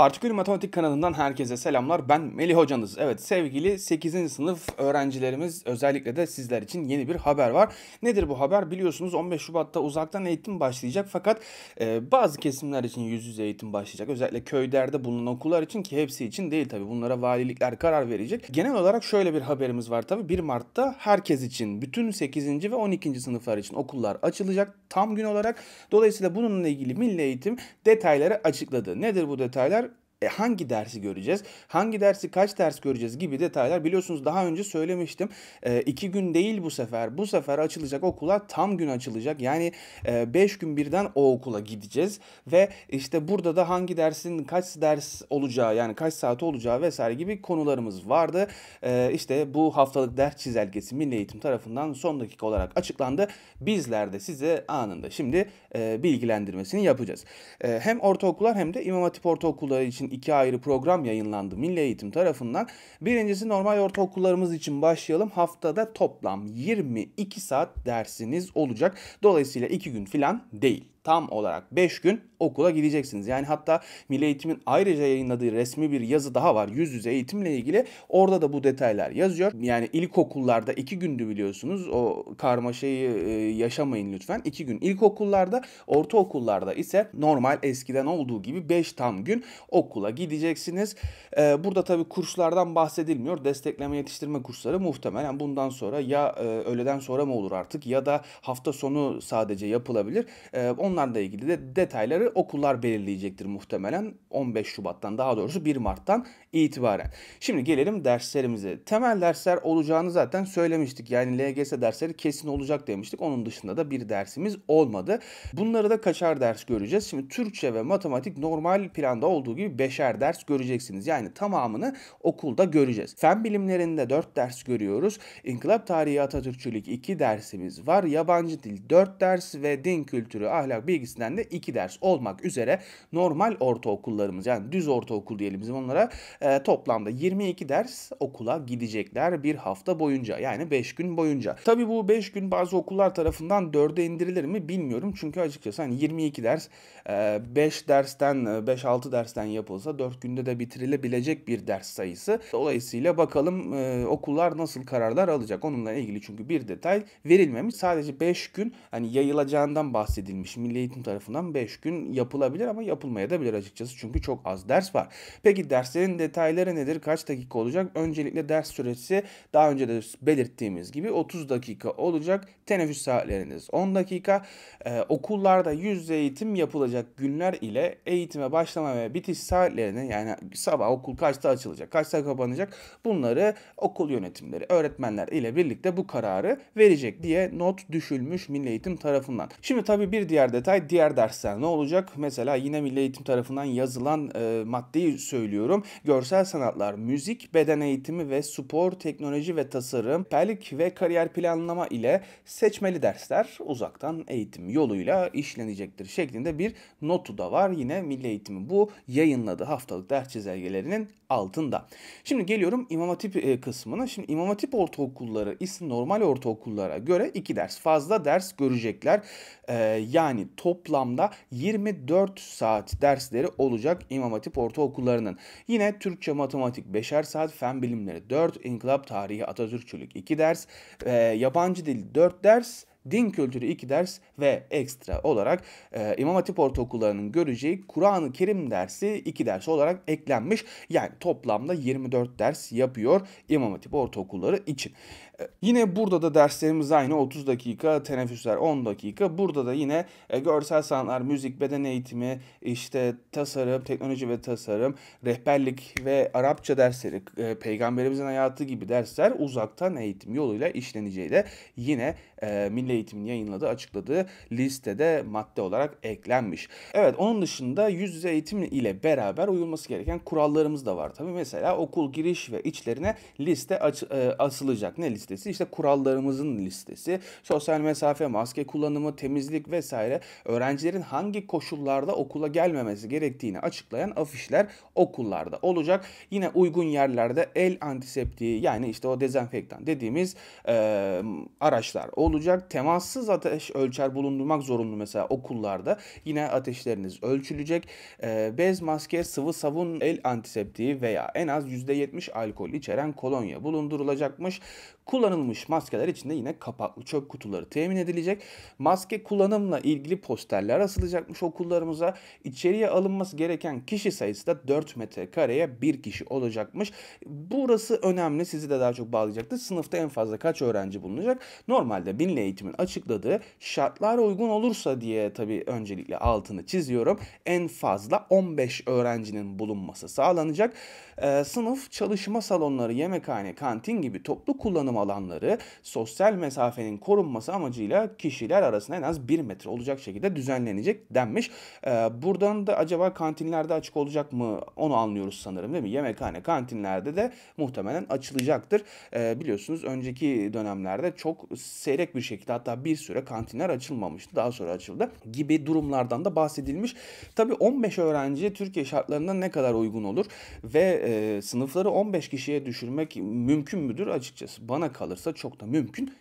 Partikül Matematik kanalından herkese selamlar. Ben Melih hocanız. Evet sevgili 8. sınıf öğrencilerimiz özellikle de sizler için yeni bir haber var. Nedir bu haber? Biliyorsunuz 15 Şubat'ta uzaktan eğitim başlayacak fakat e, bazı kesimler için yüz yüze eğitim başlayacak. Özellikle köylerde bulunan okullar için ki hepsi için değil tabi bunlara valilikler karar verecek. Genel olarak şöyle bir haberimiz var tabi 1 Mart'ta herkes için bütün 8. ve 12. sınıflar için okullar açılacak tam gün olarak. Dolayısıyla bununla ilgili Milli Eğitim detayları açıkladı. Nedir bu detaylar? E hangi dersi göreceğiz? Hangi dersi kaç ders göreceğiz gibi detaylar biliyorsunuz daha önce söylemiştim. E, iki gün değil bu sefer. Bu sefer açılacak okula tam gün açılacak. Yani 5 e, gün birden o okula gideceğiz. Ve işte burada da hangi dersin kaç ders olacağı yani kaç saat olacağı vesaire gibi konularımız vardı. E, işte bu haftalık ders çizelgesi Milli Eğitim tarafından son dakika olarak açıklandı. Bizler de size anında şimdi e, bilgilendirmesini yapacağız. E, hem ortaokullar hem de İmam Hatip ortaokulları için iki ayrı program yayınlandı Milli Eğitim tarafından. Birincisi normal ortaokullarımız için başlayalım. Haftada toplam 22 saat dersiniz olacak. Dolayısıyla 2 gün filan değil tam olarak 5 gün okula gideceksiniz. Yani hatta Milli Eğitim'in ayrıca yayınladığı resmi bir yazı daha var yüz yüze eğitimle ilgili. Orada da bu detaylar yazıyor. Yani ilkokullarda 2 gündü biliyorsunuz. O karmaşayı e, yaşamayın lütfen. 2 gün ilkokullarda, ortaokullarda ise normal eskiden olduğu gibi 5 tam gün okula gideceksiniz. E, burada tabi kurslardan bahsedilmiyor. Destekleme yetiştirme kursları muhtemelen bundan sonra ya e, öğleden sonra mı olur artık ya da hafta sonu sadece yapılabilir. Onun Onlarla ilgili de detayları okullar belirleyecektir muhtemelen 15 Şubat'tan daha doğrusu 1 Mart'tan itibaren. Şimdi gelelim derslerimize. Temel dersler olacağını zaten söylemiştik. Yani LGS dersleri kesin olacak demiştik. Onun dışında da bir dersimiz olmadı. Bunları da kaçar ders göreceğiz. Şimdi Türkçe ve matematik normal planda olduğu gibi beşer ders göreceksiniz. Yani tamamını okulda göreceğiz. Fen bilimlerinde 4 ders görüyoruz. İnkılap tarihi Atatürkçülük 2 dersimiz var. Yabancı dil 4 ders ve din kültürü ahlak ahlak bilgisinden de 2 ders olmak üzere normal ortaokullarımız yani düz ortaokul diyelim bizim onlara e, toplamda 22 ders okula gidecekler bir hafta boyunca yani 5 gün boyunca. Tabi bu 5 gün bazı okullar tarafından 4'e indirilir mi bilmiyorum çünkü açıkçası hani 22 ders 5 e, dersten 5-6 e, dersten yapılsa 4 günde de bitirilebilecek bir ders sayısı. Dolayısıyla bakalım e, okullar nasıl kararlar alacak onunla ilgili çünkü bir detay verilmemiş. Sadece 5 gün hani yayılacağından bahsedilmiş Milli Eğitim tarafından 5 gün yapılabilir ama yapılmaya da bilir açıkçası. Çünkü çok az ders var. Peki derslerin detayları nedir? Kaç dakika olacak? Öncelikle ders süresi daha önce de belirttiğimiz gibi 30 dakika olacak. Teneffüs saatleriniz 10 dakika. Ee, okullarda yüz yüze eğitim yapılacak günler ile eğitime başlama ve bitiş saatlerini yani sabah okul kaçta açılacak, kaçta kapanacak bunları okul yönetimleri, öğretmenler ile birlikte bu kararı verecek diye not düşülmüş Milli Eğitim tarafından. Şimdi tabii bir diğer de detay diğer dersler ne olacak? Mesela yine Milli Eğitim tarafından yazılan e, maddeyi söylüyorum. Görsel sanatlar, müzik, beden eğitimi ve spor, teknoloji ve tasarım, perlik ve kariyer planlama ile seçmeli dersler uzaktan eğitim yoluyla işlenecektir şeklinde bir notu da var. Yine Milli Eğitim'in bu yayınladığı haftalık ders çizelgelerinin altında. Şimdi geliyorum İmam Hatip e, kısmına. Şimdi İmam Hatip ortaokulları normal ortaokullara göre iki ders fazla ders görecekler. Ee, yani toplamda 24 saat dersleri olacak İmam Hatip Ortaokullarının. Yine Türkçe, Matematik 5'er saat, Fen Bilimleri 4, İnkılap Tarihi, Atatürkçülük 2 ders, e, Yabancı Dil 4 ders, din kültürü 2 ders ve ekstra olarak e, İmam Hatip Ortaokullarının göreceği Kur'an-ı Kerim dersi 2 ders olarak eklenmiş. Yani toplamda 24 ders yapıyor İmam Hatip Ortaokulları için. E, yine burada da derslerimiz aynı 30 dakika, teneffüsler 10 dakika. Burada da yine e, görsel sanatlar, müzik, beden eğitimi, işte tasarım, teknoloji ve tasarım, rehberlik ve Arapça dersleri, e, peygamberimizin hayatı gibi dersler uzaktan eğitim yoluyla işleneceği de yine e, milli Milli Eğitim'in yayınladığı açıkladığı listede madde olarak eklenmiş. Evet onun dışında yüz yüze eğitim ile beraber uyulması gereken kurallarımız da var. Tabii mesela okul giriş ve içlerine liste e, asılacak. Ne listesi? İşte kurallarımızın listesi. Sosyal mesafe, maske kullanımı, temizlik vesaire öğrencilerin hangi koşullarda okula gelmemesi gerektiğini açıklayan afişler okullarda olacak. Yine uygun yerlerde el antiseptiği yani işte o dezenfektan dediğimiz e, araçlar olacak. Tem temassız ateş ölçer bulundurmak zorunlu mesela okullarda. Yine ateşleriniz ölçülecek. E, bez maske, sıvı savun, el antiseptiği veya en az %70 alkol içeren kolonya bulundurulacakmış. Kullanılmış maskeler içinde yine kapaklı çöp kutuları temin edilecek. Maske kullanımla ilgili posterler asılacakmış okullarımıza. İçeriye alınması gereken kişi sayısı da 4 metrekareye 1 kişi olacakmış. Burası önemli. Sizi de daha çok bağlayacaktır. Sınıfta en fazla kaç öğrenci bulunacak? Normalde Milli Eğitim'in açıkladığı şartlar uygun olursa diye tabii öncelikle altını çiziyorum. En fazla 15 öğrencinin bulunması sağlanacak. Ee, sınıf, çalışma salonları, yemekhane, kantin gibi toplu kullanıma alanları sosyal mesafenin korunması amacıyla kişiler arasında en az 1 metre olacak şekilde düzenlenecek denmiş. E, buradan da acaba kantinlerde açık olacak mı onu anlıyoruz sanırım değil mi? Yemekhane kantinlerde de muhtemelen açılacaktır. E, biliyorsunuz önceki dönemlerde çok seyrek bir şekilde hatta bir süre kantinler açılmamıştı. Daha sonra açıldı gibi durumlardan da bahsedilmiş. Tabii 15 öğrenci Türkiye şartlarında ne kadar uygun olur ve e, sınıfları 15 kişiye düşürmek mümkün müdür açıkçası? Bana bana kalırsa çok da mümkün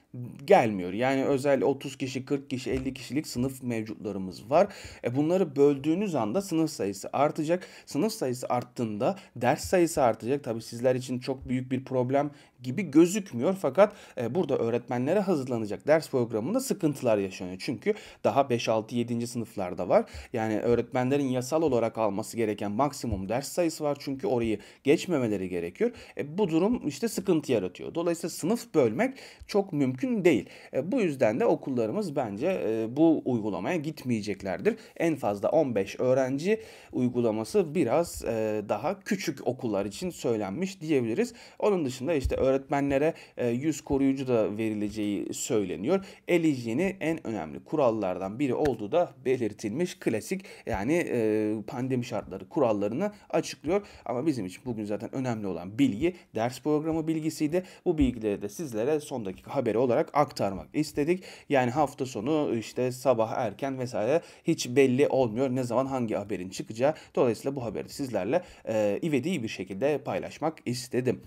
gelmiyor. Yani özel 30 kişi, 40 kişi, 50 kişilik sınıf mevcutlarımız var. E bunları böldüğünüz anda sınıf sayısı artacak. Sınıf sayısı arttığında ders sayısı artacak. Tabii sizler için çok büyük bir problem gibi gözükmüyor fakat e, burada öğretmenlere hazırlanacak ders programında sıkıntılar yaşanıyor. Çünkü daha 5, 6, 7. sınıflarda var. Yani öğretmenlerin yasal olarak alması gereken maksimum ders sayısı var. Çünkü orayı geçmemeleri gerekiyor. E, bu durum işte sıkıntı yaratıyor. Dolayısıyla sınıf bölmek çok mümkün mümkün değil. E, bu yüzden de okullarımız bence e, bu uygulamaya gitmeyeceklerdir. En fazla 15 öğrenci uygulaması biraz e, daha küçük okullar için söylenmiş diyebiliriz. Onun dışında işte öğretmenlere e, yüz koruyucu da verileceği söyleniyor. El hijyeni en önemli kurallardan biri olduğu da belirtilmiş klasik yani e, pandemi şartları kurallarını açıklıyor. Ama bizim için bugün zaten önemli olan bilgi ders programı bilgisiydi. Bu bilgileri de sizlere son dakika haberi olarak olarak aktarmak istedik. Yani hafta sonu işte sabah erken vesaire hiç belli olmuyor ne zaman hangi haberin çıkacağı. Dolayısıyla bu haberi sizlerle e, ivedi bir şekilde paylaşmak istedim.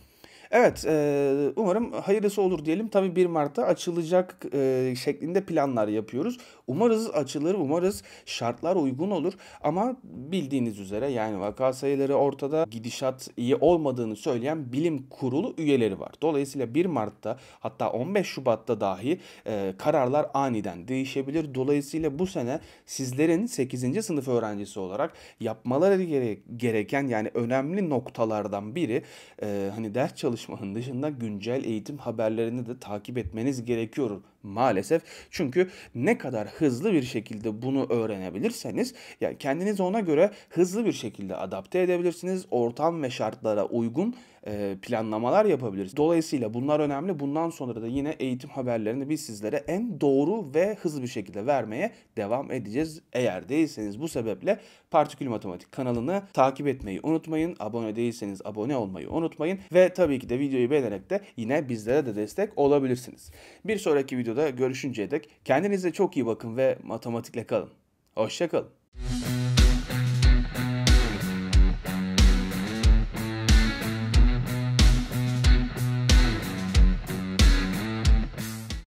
Evet e, umarım hayırlısı olur diyelim. Tabii 1 Mart'ta açılacak e, şeklinde planlar yapıyoruz. Umarız açılır, umarız şartlar uygun olur. Ama bildiğiniz üzere yani vaka sayıları ortada gidişat iyi olmadığını söyleyen bilim kurulu üyeleri var. Dolayısıyla 1 Mart'ta hatta 15 Şubat'ta dahi e, kararlar aniden değişebilir. Dolayısıyla bu sene sizlerin 8. sınıf öğrencisi olarak yapmaları gereken yani önemli noktalardan biri e, hani ders çalış çalışmanın dışında güncel eğitim haberlerini de takip etmeniz gerekiyor maalesef. Çünkü ne kadar hızlı bir şekilde bunu öğrenebilirseniz yani kendinizi ona göre hızlı bir şekilde adapte edebilirsiniz. Ortam ve şartlara uygun e, planlamalar yapabiliriz. Dolayısıyla bunlar önemli. Bundan sonra da yine eğitim haberlerini biz sizlere en doğru ve hızlı bir şekilde vermeye devam edeceğiz. Eğer değilseniz bu sebeple Partikül Matematik kanalını takip etmeyi unutmayın. Abone değilseniz abone olmayı unutmayın. Ve tabii ki de videoyu beğenerek de yine bizlere de destek olabilirsiniz. Bir sonraki video videoda görüşünceye dek kendinize çok iyi bakın ve matematikle kalın. Hoşçakalın.